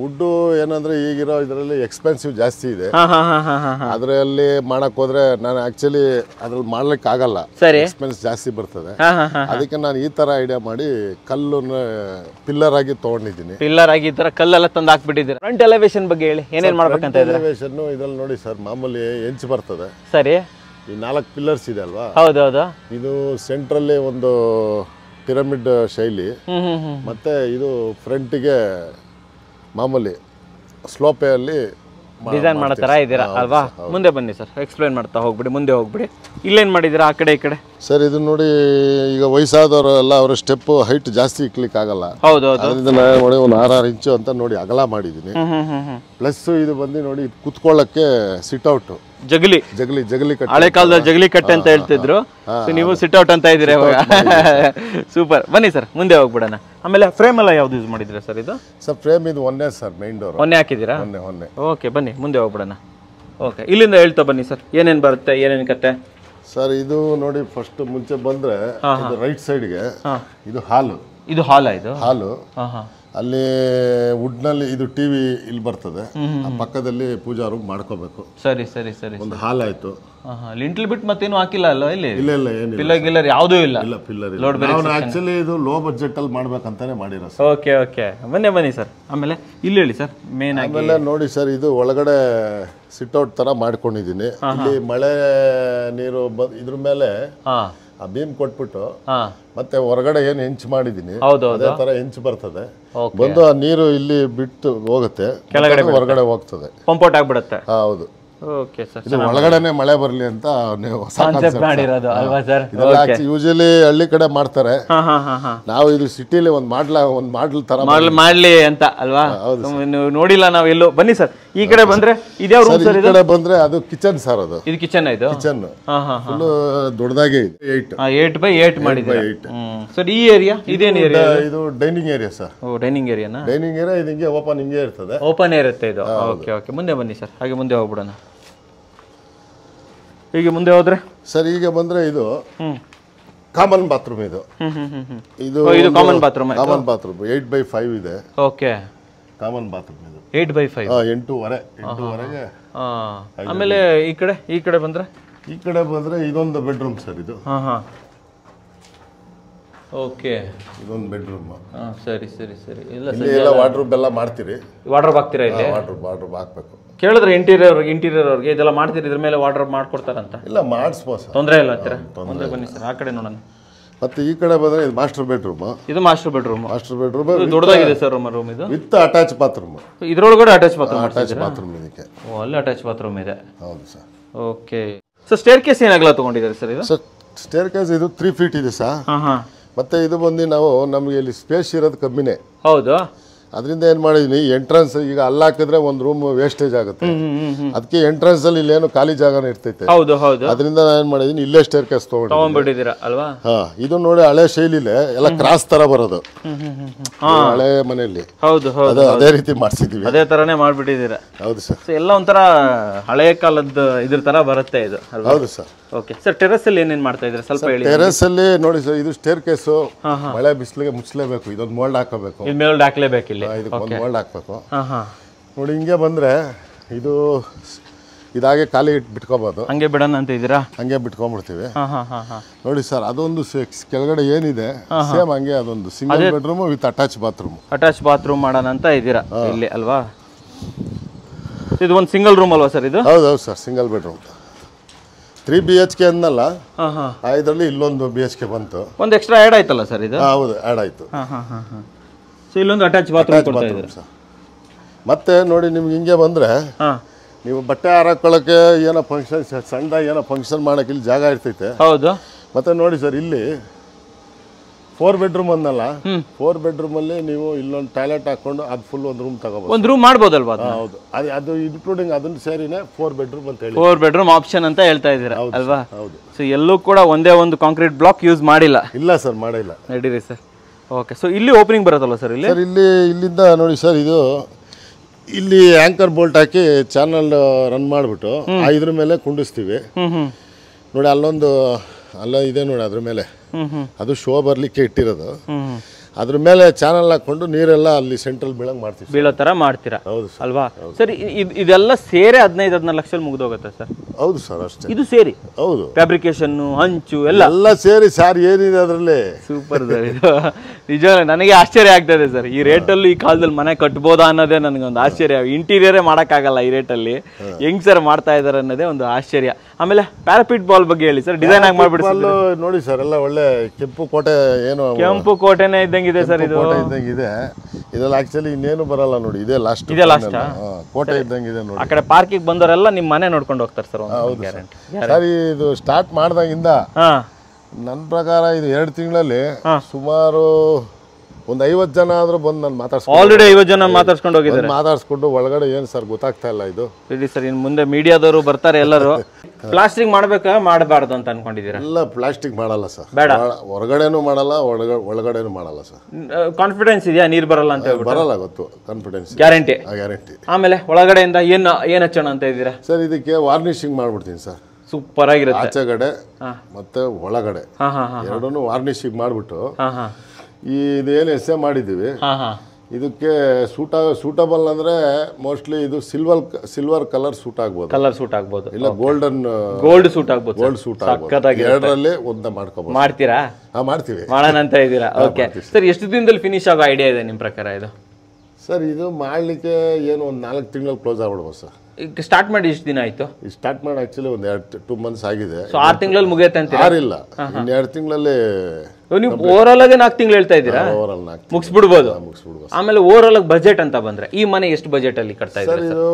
ವುಡ್ಡು ಏನಂದ್ರೆ ಈಗಿರೋ ಇದರಲ್ಲಿ ಎಕ್ಸ್ಪೆನ್ಸಿವ್ ಜಾಸ್ತಿ ಇದೆ ಅದರಲ್ಲಿ ಮಾಡಕ್ ಹೋದ್ರೆ ನಾನು ಆಕ್ಚುಲಿ ಅದ್ರಲ್ಲಿ ಮಾಡ್ಲಿಕ್ಕೆ ಆಗಲ್ಲ ಎಕ್ಸ್ಪೆನ್ಸ್ ಜಾಸ್ತಿ ಬರ್ತದೆ ಅದಕ್ಕೆ ನಾನು ಈ ತರ ಐಡಿಯಾ ಮಾಡಿ ಕಲ್ಲು ಪಿಲ್ಲರ್ ಆಗಿ ತಗೊಂಡಿದ್ದೀನಿ ಪಿಲ್ಲರ್ ಆಗಿ ಈ ತರ ಕಲ್ಲೆಲ್ಲ ತಂದು ಹಾಕ್ಬಿಟ್ಟಿದ್ದೀರಾ ಫ್ರಂಟ್ ಎಲಿವೇಶನ್ ಬಗ್ಗೆ ಹೇಳಿ ಏನೇನು ಮಾಡ್ಬೇಕಂತ ಇದ್ರಲ್ಲಿ ನೋಡಿ ಸರ್ ಮಾಮೂಲಿ ಎಂಚ್ ಬರ್ತದೆ ಸರಿ ಈ ನಾಲ್ಕು ಪಿಲ್ಲರ್ಸ್ ಇದೆ ಅಲ್ವಾ ಹೌದೌದು ಇದು ಸೆಂಟ್ರಲ್ಲಿ ಒಂದು ಪಿರಮಿಡ್ ಶೈಲಿ ಮತ್ತೆ ಇದು ಫ್ರಂಟ್ಗೆ ಮಾಮೂಲಿ ಸ್ಲೋಪೆಯಲ್ಲಿ ಡಿಸೈನ್ ಮಾಡ್ತಾರ ಇದ್ದೀರಾ ಅಲ್ವಾ ಮುಂದೆ ಬನ್ನಿ ಸರ್ ಎಕ್ಸ್ಪ್ಲೈನ್ ಮಾಡ್ತಾ ಹೋಗ್ಬಿಡಿ ಮುಂದೆ ಹೋಗ್ಬಿಡಿ ಇಲ್ಲೇನು ಮಾಡಿದ್ದೀರಾ ಆ ಕಡೆ ಈ ಕಡೆ ಸರ್ ಇದು ನೋಡಿ ಈಗ ವಯಸ್ಸಾದವರು ಎಲ್ಲ ಅವರ ಸ್ಟೆಪ್ ಹೈಟ್ ಜಾಸ್ತಿ ಇಕ್ಲಿಕ್ ಆಗಲ್ಲ ಹೌದು ನೋಡಿ ಒಂದು ಆರಾರು ಇಂಚು ಅಂತ ನೋಡಿ ಅಗಲ ಮಾಡಿದ್ದೀನಿ ಪ್ಲಸ್ ಇದು ಬಂದು ನೋಡಿ ಕುತ್ಕೊಳ್ಳೋಕ್ಕೆ ಔಟ್ ಜಗಲಿ ಜಗಲಿ ಜಗಲಿ ಕಟ್ಟೆ ಹಳೆ ಕಾಲದ ಜಗಲಿ ಕಟ್ಟೆ ಅಂತ ಹೇಳ್ತಿದ್ರು ಸೊ ನೀವು ಸಿಟ್ ಔಟ್ ಅಂತ ಇದ್ದೀರಾ ಇವಾಗ ಸೂಪರ್ ಬನ್ನಿ ಸರ್ ಮುಂದೆ ಹೋಗ್ಬಿಡೋಣ ಆಮೇಲೆ ಫ್ರೇಮ್ ಎಲ್ಲ ಯಾವ್ದು ಯೂಸ್ ಮಾಡಿದ್ರೆ ಸರ್ ಇದು ಸರ್ ಫ್ರೇಮ್ ಇದು ಒಂದೇ ಸರ್ ಮೈನ್ ಡೋರ್ ಒನ್ನೇ ಹಾಕಿದ್ದೀರಾ ಒಂದೇ ಒಂದೇ ಓಕೆ ಬನ್ನಿ ಮುಂದೆ ಹೋಗ್ಬಿಡೋಣ ಓಕೆ ಇಲ್ಲಿಂದ ಹೇಳ್ತಾ ಬನ್ನಿ ಸರ್ ಏನೇನು ಬರುತ್ತೆ ಏನೇನು ಕಟ್ಟೆ ಸರ್ ಇದು ನೋಡಿ ಫಸ್ಟ್ ಮುಂಚೆ ಬಂದ್ರೆ ಇದು ರೈಟ್ ಸೈಡ್ಗೆ ಇದು ಹಾಲು ಇದು ಹಾಲ ಇದು ಹಾಲು ಅಲ್ಲಿ ವುಡ್ನಲ್ಲಿ ಇದು ಟಿವಿ ಇಲ್ಲಿ ಬರ್ತದೆ ಪಕ್ಕದಲ್ಲಿ ಪೂಜಾ ರೂಮ್ ಮಾಡ್ಕೋಬೇಕು ಸರಿ ಸರಿ ಸರಿ ಒಂದು ಹಾಲ್ ಆಯ್ತು ಲಿಂಟ್ಲ್ ಬಿಟ್ಟು ಮತ್ತೇನು ಹಾಕಿಲ್ಲ ಅಲ್ಲ ಇಲ್ಲಿ ಇಲ್ಲ ಇಲ್ಲ ಏನು ಪಿಲ್ಲರ್ ಗಿಲ್ಲರ್ ಯಾವುದೂ ಇಲ್ಲ ಇಲ್ಲ ಪಿಲ್ಲರ್ ಇಲ್ಲ ಆಕ್ಚುಲಿ ಇದು ಲೋ ಬಜೆಟ್ ಅಲ್ಲಿ ಮಾಡ್ಬೇಕಂತಾನೆ ಮಾಡಿರೋ ಸರ್ ಓಕೆ ಓಕೆ ಬನ್ನಿ ಬನ್ನಿ ಸರ್ ಆಮೇಲೆ ಇಲ್ಲಿ ಹೇಳಿ ಸರ್ ಮೇನ್ ಆಮೇಲೆ ನೋಡಿ ಸರ್ ಇದು ಒಳಗಡೆ ಸಿಟ್ಔಟ್ ತರ ಮಾಡ್ಕೊಂಡಿದ್ದೀನಿ ಇಲ್ಲಿ ಮಳೆ ನೀರು ಇದ್ರ ಮೇಲೆ ಹಾಂ ಆ ಬೀಮ್ ಕೊಟ್ಬಿಟ್ಟು ಮತ್ತೆ ಹೊರಗಡೆ ಏನು ಹೆಂಚ್ ಮಾಡಿದೀನಿ ಅದೇ ತರ ಹೆಂಚ್ ಬರ್ತದೆ ಬಂದು ಆ ನೀರು ಇಲ್ಲಿ ಬಿಟ್ಟು ಹೋಗುತ್ತೆ ಹೊರಗಡೆ ಹೋಗ್ತದೆ ಪಂಪೌಟ್ ಆಗ್ಬಿಡುತ್ತೆ ಹೌದು ಒಳಗಡೆನೆ ಮಳೆ ಬರ್ಲಿ ಅಂತ ನೀವು ಯೂಶಲಿ ಹಳ್ಳಿ ಕಡೆ ಮಾಡ್ತಾರೆ ನಾವು ಇದು ಸಿಟಿಲಿ ಒಂದ್ ಮಾಡ್ಲಾ ಒಂದ್ ಮಾಡ್ಲ್ ತರ ಮಾಡ್ಲಿ ಅಂತ ಅಲ್ವಾ ನೋಡಿಲ್ಲ ನಾವ್ ಎಲ್ಲೋ ಬನ್ನಿ ಸರ್ ಈ ಕಡೆ ಬಂದ್ರೆ ಇದೇ ರೂಮ್ ಸರ್ ಈ ಕಡೆ ಬಂದ್ರೆ ಅದು ಕಿಚನ್ ಸರ್ ಅದು ಇದು ಕಿಚನ್ ಇದು ಕಿಚನ್ ಫುಲ್ ದೊಡ್ಡದಾಗೆ ಇದೆ ಏಟ್ ಏಟ್ ಬೈ ಏಟ್ ಮಾಡಿದೆ ಸರ್ ಈ ಏರಿಯಾ ಇದೇನು ಏರಿಯಾ ಇದು ಡೈನಿಂಗ್ ಏರಿಯಾ ಸರ್ ಓ ಡೈನಿಂಗ್ ಏರಿಯಾನ ಡೈನಿಂಗ್ ಏರಿಯಾ ಇದು ಓಪನ್ ಹಿಂಗೆ ಇರ್ತದೆ ಓಪನ್ ಇರುತ್ತೆ ಇದು ಓಕೆ ಓಕೆ ಮುಂದೆ ಬನ್ನಿ ಸರ್ ಹಾಗೆ ಮುಂದೆ ಹೋಗ್ಬಿಡೋಣ ಹೀಗೆ ಮುಂದೆ ಹೋದ್ರೆ ಸರ್ ಈಗ ಬಂದ್ರೆ ಇದು ಕಾಮನ್ ಬಾತ್ರೂಮ್ ಇದು ಇದು common bathroom common bathroom eight by five ಇದೆ ಓಕೆ ಕಾಮನ್ ಬಾತ್ರೂಮ್ ಇದು ಏಟ್ ಬೈ ಫೈವ್ ಎಂಟೂವರೆ ಎಂಟೂವರೆಗೆ ಆಮೇಲೆ ಈ ಕಡೆ ಈ ಕಡೆ ಬಂದ್ರೆ ಈ ಕಡೆ ಬಂದ್ರೆ ಇದೊಂದು ಬೆಡ್ರೂಮ್ ಸರ್ ಇದು ಹಾ ಹಾ ಓಕೆ ಇದೊಂದು ಬೆಡ್ರೂಮ್ ಹಾ ಸರಿ ಸರಿ ಸರಿ ಇಲ್ಲ ಸರ್ ಎಲ್ಲ ವಾಟ್ರೂಮ್ ಎಲ್ಲ ಮಾಡ್ತೀರಿ ವಾಟ್ರೂಮ್ ಹಾಕ್ತೀರಾ ಇಲ್ಲಿ ವಾಟ್ರೂಮ್ ವಾಟ್ರೂಮ್ ಹಾಕ್ಬೇಕು ಕೇಳಿದ್ರೆ ಇಂಟೀರಿಯರ್ ಅವ್ರಿಗೆ ಇಂಟೀರಿಯರ್ ಅವ್ರಿಗೆ ಇದೆಲ್ಲ ಮಾಡ್ತೀರಿ ಇದ್ರ ಮೇಲೆ ವಾಟ್ರೂಮ್ ಮಾಡ್ಕೊಡ್ತಾರಂತ ಇಲ್ಲ ಮಾಡಿಸ್ಬೋದು ತೊಂದರೆ ಇಲ್ಲ ಹತ್ತಿರ ಮುಂದೆ ಬನ್ನಿ ಸರ್ ಆ ಕಡೆ ನೋಡೋಣ ಮತ್ತೆ ಈ ಕಡೆ ಬಂದರೆ ಇದು ಮಾಸ್ಟರ್ ಬೆಡ್ರೂಮ್ ಇದು ಮಾಸ್ಟರ್ ಬೆಡ್ರೂಮ್ ಮಾಸ್ಟರ್ ಬೆಡ್ರೂಮ್ ದೊಡ್ಡದಾಗಿದೆ ಸರ್ ರೂಮ್ ಇದು ವಿತ್ ಅಟ್ಯಾಚ್ ಬಾತ್ರೂಮ್ ಇದರೊಳಗಡೆ ಅಟ್ಯಾಚ್ ಬಾತ್ರೂಮ್ ಅಟ್ಯಾಚ್ ಬಾತ್ರೂಮ್ ಇದಕ್ಕೆ ಓ ಅಲ್ಲಿ ಅಟ್ಯಾಚ್ ಬಾತ್ರೂಮ್ ಇದೆ ಹೌದು sir okay sir staircase ಏನಾಗಲ್ಲ ತಗೊಂಡಿದ್ದಾರೆ ಸರ್ ಇದು ಸರ್ ಸ್ಟೇರ್ ಕೇಸ್ ಇದು ತ್ರೀ ಫೀಟ್ ಇದೆ ಸರ್ ಮತ್ತೆ ಇದು ಬಂದು ನಾವು ನಮಗೆ ಇಲ್ಲಿ ಸ್ಪೇಸ್ ಇರೋದು ಕಮ್ಮಿನೇ ಹೌದು ಅದರಿಂದ ಏನು ಮಾಡಿದೀನಿ ಎಂಟ್ರೆನ್ಸ್ ಈಗ ಹಾಕಿದ್ರೆ ಒಂದು ರೂಮ್ ವೇಸ್ಟೇಜ್ ಆಗುತ್ತೆ ಅದಕ್ಕೆ ಎಂಟ್ರೆನ್ಸ್ ಅಲ್ಲಿ ಇಲ್ಲೇನು ಖಾಲಿ ಜಾಗನ ಇರ್ತೈತೆ ಅದರಿಂದ ನಾನು ಏನು ಮಾಡಿದೀನಿ ಇಲ್ಲೇ ಸ್ಟೇರ್ ಕೇಸ್ ಅಲ್ವಾ ಹಾ ಇದು ನೋಡಿ ಹಳೆ ಶೈಲಿಲೆ ಎಲ್ಲ ಕ್ರಾಸ್ ತರ ಬರೋದು ಹಳೆ ಮನೆಯಲ್ಲಿ ಹೌದು ಹೌದು ಅದೇ ರೀತಿ ಮಾಡಿಸಿದೀವಿ ಅದೇ ತರನೇ ಮಾಡ್ಬಿಟ್ಟಿದ್ದೀರಾ ಹೌದು ಸರ್ ಎಲ್ಲ ಒಂಥರ ಹಳೆ ಕಾಲದ ಇದ್ರ ತರ ಬರುತ್ತೆ ಇದು ಹೌದು ಸರ್ ಓಕೆ ಸರ್ ಅಲ್ಲಿ ಏನೇನ್ ಮಾಡ್ತಾ ಸ್ವಲ್ಪ ಹೇಳಿ ಅಲ್ಲಿ ನೋಡಿ ಸರ್ ಇದು ಸ್ಟೇರ್ ಕೇಸ್ ಮಳೆ ಬಿಸಿಲಿಗೆ ಮುಚ್ಚಲೇಬೇಕು ಇದೊಂದು ಮೋಲ್ಡ್ ಹಾಕಬೇಕು ಮೋಲ್ಡ್ ಹಾಕ್ಲೇಬೇಕಿಲ್ಲ ಇಲ್ಲಿ ಇದಕ್ಕೆ ಒಂದು ವರ್ಲ್ಡ್ ಹಾಕಬೇಕು ನೋಡಿ ಹಿಂಗೆ ಬಂದರೆ ಇದು ಇದಾಗೆ ಖಾಲಿ ಇಟ್ಟು ಬಿಟ್ಕೋಬೋದು ಹಂಗೆ ಬಿಡೋಣ ಅಂತ ಇದ್ದೀರಾ ಹಂಗೆ ಬಿಟ್ಕೊಂಡ್ಬಿಡ್ತೀವಿ ನೋಡಿ ಸರ್ ಅದೊಂದು ಕೆಳಗಡೆ ಏನಿದೆ ಸೇಮ್ ಹಂಗೆ ಅದೊಂದು single bedroom with attach bathroom attach bathroom ಮಾಡೋಣ ಅಂತ ಇದೀರಾ ಇಲ್ಲಿ ಅಲ್ವಾ ಇದು ಒಂದು ಸಿಂಗಲ್ ರೂಮ್ ಅಲ್ವಾ ಸರ್ ಇದು ಹೌದೌದು sir single bedroom three B H K ಅಂದಲ್ಲ ಇದರಲ್ಲಿ ಇಲ್ಲೊಂದು ಬಿ ಎಚ್ ಕೆ ಬಂತು ಒಂದು ಎಕ್ಸ್ಟ್ರಾ ಆ್ಯಡ್ ಆಯ್ತಲ್ಲ ಸರ್ ಇದು ಹೌದು ಆ್ಯಡ್ ಆಯಿತು ಹಾಂ ಹಾಂ ಹಾಂ ಹಾಂ ಸೊ ಇಲ್ಲೊಂದು ಅಟ್ಯಾಚ್ ಬಾತ್ರೂಮ್ ಕೊಡ್ತಾ ಮತ್ತೆ ನೋಡಿ ನಿಮ್ಗೆ ಹಿಂಗೆ ಬಂದರೆ ನೀವು ಬಟ್ಟೆ ಹಾರಾಕೊಳ್ಳೋಕ್ಕೆ ಏನೋ ಫಂಕ್ಷನ್ ಸಣ್ಣದಾಗಿ ಏನೋ ಫಂಕ್ಷನ್ ಮಾಡೋಕೆ ಇಲ್ಲಿ ಜಾಗ ಇರ್ತೈತೆ ಹೌದು ಮತ್ತೆ ನೋಡಿ ಸರ್ ಇಲ್ಲಿ ಫೋರ್ ಬೆಡ್ರೂಮ್ ಅಂದಲ್ಲ ಫೋರ್ ಬೆಡ್ರೂಮ್ ಅಲ್ಲಿ ನೀವು ಇಲ್ಲೊಂದು ಟಾಯ್ಲೆಟ್ ಹಾಕೊಂಡು ಅದು ಫುಲ್ ಒಂದು ರೂಮ್ ತಗೋಬಹುದು ಒಂದು ರೂಮ್ ಮಾಡ್ಬೋದಲ್ವಾ ಹೌದು ಅದು ಅದು ಇನ್ಕ್ಲೂಡಿಂಗ್ ಅದನ್ನ ಸೇರಿನೇ ಫೋರ್ ಬೆಡ್ರೂಮ್ ಅಂತ ಹೇಳಿ ಫೋರ್ ಬೆಡ್ರೂಮ್ ಆಪ್ಷನ್ ಅಂತ ಹೇಳ್ತಾ ಇದ್ದೀರಾ ಅಲ್ವಾ ಹೌದು ಸೊ ಎಲ್ಲೂ ಕೂಡ ಒಂದೇ ಒಂದು ಕಾಂಕ್ರೀಟ್ ಬ್ಲಾಕ್ ಯೂಸ್ ಮಾಡಿಲ್ಲ ಇಲ್ಲ ಸರ್ ಮಾಡಿಲ್ಲ ನಡೀರಿ ಸರ್ ಓಕೆ ಸೊ ಇಲ್ಲಿ ಓಪನಿಂಗ್ ಬರುತ್ತಲ್ಲ ಸರ್ ಇಲ್ಲಿ ಸರ್ ಇಲ್ಲಿ ಇಲ್ಲಿಂದ ನೋಡಿ ಸರ್ ಇದು ಇಲ್ಲಿ ಆಂಕರ್ ಬೋಲ್ಟ್ ಹಾಕಿ ಚಾನಲ್ ರನ್ uh, ಮಾಡಿಬಿಟ್ಟು ಇದ್ರ ಮೇಲೆ ಕುಂಡಿಸ್ತೀವಿ ನೋಡಿ ಅಲ್ಲೊಂದು ಅಲ್ಲ ಇದೆ ನೋಡಿ ಅದ್ರ ಮೇಲೆ ಅದು ಶೋ ಬರಲಿಕ್ಕೆ ಇಟ್ಟಿರೋದು ಅದ್ರ ಮೇಲೆ ಚಾನಲ್ ಹಾಕೊಂಡು ನೀರೆಲ್ಲ ಅಲ್ಲಿ ಸೆಂಟ್ರಲ್ ಬೀಳಂಗೆ ಮಾಡ್ತೀವಿ ಬೀಳೋ ತರ ಮಾಡ್ತೀರಾ ಹೌದು ಸರ್ ಅಲ್ವಾ ಸರ್ ಇದೆಲ್ಲ ಸೇರಿ ಹದಿನೈದು ಹದಿನಾರು ಲಕ್ಷ ಮುಗ್ದೋಗುತ್ತೆ ಸರ್ ಹೌದು ಸರ್ ಅಷ್ಟೇ ಇದು ಸೇರಿ ಹೌದು ಫ್ಯಾಬ್ರಿಕೇಶನ್ ಹಂಚು ಎಲ್ಲ ಎಲ್ಲ ಸೇರಿ ಸರ್ ಏನಿದೆ ಅದರಲ್ಲಿ ಸೂಪರ್ ಸರ್ ನಿಜ ನನಗೆ ಆಶ್ಚರ್ಯ ಆಗ್ತದೆ ಸರ್ ಈ ರೇಟಲ್ಲೂ ಈ ಕಾಲದಲ್ಲಿ ಮನೆ ಕಟ್ಬೋದಾ ಅನ್ನೋದೇ ನನಗೊಂದು ಆಶ್ಚರ್ಯ ಇಂಟೀರಿಯರೇ ಮಾಡೋಕ್ಕಾಗಲ್ಲ ಈ ರೇಟಲ್ಲಿ ಹೆಂಗ್ ಸರ್ ಮಾಡ್ತಾ ಇದ್ದಾರೆ ಅನ್ನೋದೇ ಒಂದು ಆಶ್ಚರ್ಯ ಆಮೇಲೆ ಪ್ಯಾರಾಪಿಟ್ ಬಾಲ್ ಬಗ್ಗೆ ಹೇಳಿ ಸರ್ ಡಿಸೈನ್ ಆಗಿ ಮಾಡ್ಬಿಡಿ ನೋಡಿ ಸರ್ ಎಲ್ಲ ಒಳ್ಳೆ ಕೆಂಪು ಕೋಟೆ ಏನು ಕೆಂಪು ಕೋಟೆನೇ ಇದ್ದಂಗೆ ಇದೆ ಸರ್ ಇದು ಕೋಟೆ ಇದ್ದಂಗೆ ಇದೆ ಇದ್ರಲ್ಲಿ ಆಕ್ಚುಲಿ ಇನ್ನೇನು ಬರಲ್ಲ ನೋಡಿ ಇದೆ ಲಾಸ್ಟ್ ಇದೆ ಲಾಸ್ಟ್ ಕೋಟೆ ಇದ್ದಂಗಿದೆ ನೋಡಿ ಆ ಕಡೆ ಪಾರ್ಕಿಗೆ ಬಂದವರೆಲ್ಲ ನಿಮ್ಮ ಮನೆ ನೋಡ್ಕೊಂಡು ಹೋಗ್ತಾರೆ ಸರ್ ಹೌದು ಸರ್ ಇದು ಸ್ಟಾರ್ಟ್ ಮಾಡಿದಾಗಿಂದ ನನ್ನ ಪ್ರಕಾರ ಇದು ಎರಡು ತಿಂಗಳಲ್ಲಿ ಸುಮಾರು ಒಂದು ಐವತ್ತು ಜನ ಆದ್ರೂ ಬಂದು ನಾನು ಮಾತಾಡ್ಸ್ ಆಲ್ರೆಡಿ ಐವತ್ತು ಜನ ಮಾತಾಡ್ಸ್ಕೊಂಡು ಹೋಗಿದ್ದಾರೆ ಮಾತಾಡ್ಸ್ಕೊಂಡು ಒಳಗಡೆ ಏನು ಸರ್ ಗೊತ್ತಾಗ್ತಾ ಇಲ್ಲ ಇದು ಸರ್ ಇನ್ನು ಮುಂದೆ ಮೀಡಿಯಾದವರು ಬರ್ತಾರೆ ಎಲ್ಲರೂ ಪ್ಲಾಸ್ಟಿಕ್ ಮಾಡ್ಬೇಕಾ ಮಾಡಬಾರ್ದು ಅಂತ ಅನ್ಕೊಂಡಿದ್ದೀರಾ ಇಲ್ಲ ಪ್ಲಾಸ್ಟಿಕ್ ಮಾಡಲ್ಲ ಸರ್ ಬೇಡ ಹೊರಗಡೆನೂ ಮಾಡಲ್ಲ ಒಳಗಡೆನೂ ಮಾಡಲ್ಲ ಸರ್ ಕಾನ್ಫಿಡೆನ್ಸ್ ಇದೆಯಾ ನೀರು ಬರಲ್ಲ ಅಂತ ಬರಲ್ಲ ಗೊತ್ತು ಕಾನ್ಫಿಡೆನ್ಸ್ ಗ್ಯಾರಂಟಿ ಗ್ಯಾರಂಟಿ ಆಮೇಲೆ ಒಳಗಡೆಯಿಂದ ಏನು ಏನು ಹಚ್ಚೋಣ ಅಂತ ಇದ್ದೀರಾ ಸರ್ ಇದಕ್ಕೆ ವಾರ್ನಿಶಿಂಗ್ ಮಾಡ್ಬಿಡ್ತೀನಿ ಸರ್ ಸೂಪರ್ ಆಗಿರುತ್ತೆ ಆಚೆಗಡೆ ಮತ್ತೆ ಒಳಗಡೆ ಎರಡನ್ನೂ ವಾರ್ನಿಶಿಂಗ್ ಮಾಡಿಬಿಟ್ಟು ಈ ಇದೇನು ಎಸ್ ಎ ಮಾಡಿದ್ದೀವಿ ಇದಕ್ಕೆ ಸೂಟ ಸೂಟಬಲ್ ಅಂದ್ರೆ ಮೋಸ್ಟ್ಲಿ ಇದು ಸಿಲ್ವರ್ ಸಿಲ್ವರ್ ಕಲರ್ ಸೂಟ್ ಆಗ್ಬೋದು ಕಲರ್ ಸೂಟ್ ಆಗ್ಬೋದು ಇಲ್ಲ ಗೋಲ್ಡನ್ ಗೋಲ್ಡ್ ಸೂಟ್ ಆಗ್ಬೋದು ಗೋಲ್ಡ್ ಸೂಟ್ ಸಕ್ಕತ್ತಾಗಿ ಎರಡರಲ್ಲಿ ಒಂದ ಮಾಡ್ಕೋಬಹುದು ಮಾಡ್ತೀರಾ ಹಾ ಮಾಡ್ತೀವಿ ಮಾಡೋಣ ಅಂತ ಇದ್ದೀರಾ ಓಕೆ ಸರ್ ಎಷ್ಟು ದಿನದಲ್ಲಿ ಫಿನಿಶ್ ಆಗೋ ಐಡಿಯಾ ಇದೆ ನಿಮ್ಮ ಪ್ರಕಾರ ಇದು ಸರ್ ಇದು ಮಾಡಲಿಕ್ಕೆ ಏನು ಒಂದು ನಾಲ್ಕು ತಿಂಗಳು ಕ್ಲೋಸ್ ಆಗ್ಬಿಡ್ಬೋದು ಸರ್ ಸ್ಟಾರ್ಟ್ ಮಾಡಿ ಇಷ್ಟು ದಿನ ಆಯ್ತು ಸ್ಟಾರ್ಟ್ ಮಾಡಿ ಆಕ್ಚುಲಿ ಒಂದೆರಡು ಎರಡು ಟೂ ಮಂತ್ಸ್ ಆಗಿದೆ ಸೊ ಆರು ತಿಂಗಳಲ್ಲಿ ಮುಗಿಯುತ್ತೆ ಅಂತ ಆರಿಲ್ಲ ಇನ್ನು ಎರಡು ತಿಂಗಳಲ್ಲಿ ನೀವು ಓವರ್ಆಲ್ ಆಗಿ ನಾಲ್ಕು ತಿಂಗಳು ಹೇಳ್ತಾ ಇದ್ದೀರಾ ಓವರಾಲ್ ನಾಲ್ಕು ಮುಗಿಸ್ಬಿಡ್ಬೋದು ಮುಗಿಸ್ಬಿಡ್ಬೋದು ಆಮೇಲೆ ಓವರ್ಆಲ್ ಆಗಿ ಬಜೆಟ್ ಅಂತ ಬಂದ್ರೆ ಈ ಮನೆ ಎಷ್ಟು ಬಜೆಟ್ ಅಲ್ಲಿ ಕಟ್ತಾ ಸರ್ ಇದ್ದೀರಾ ಇದು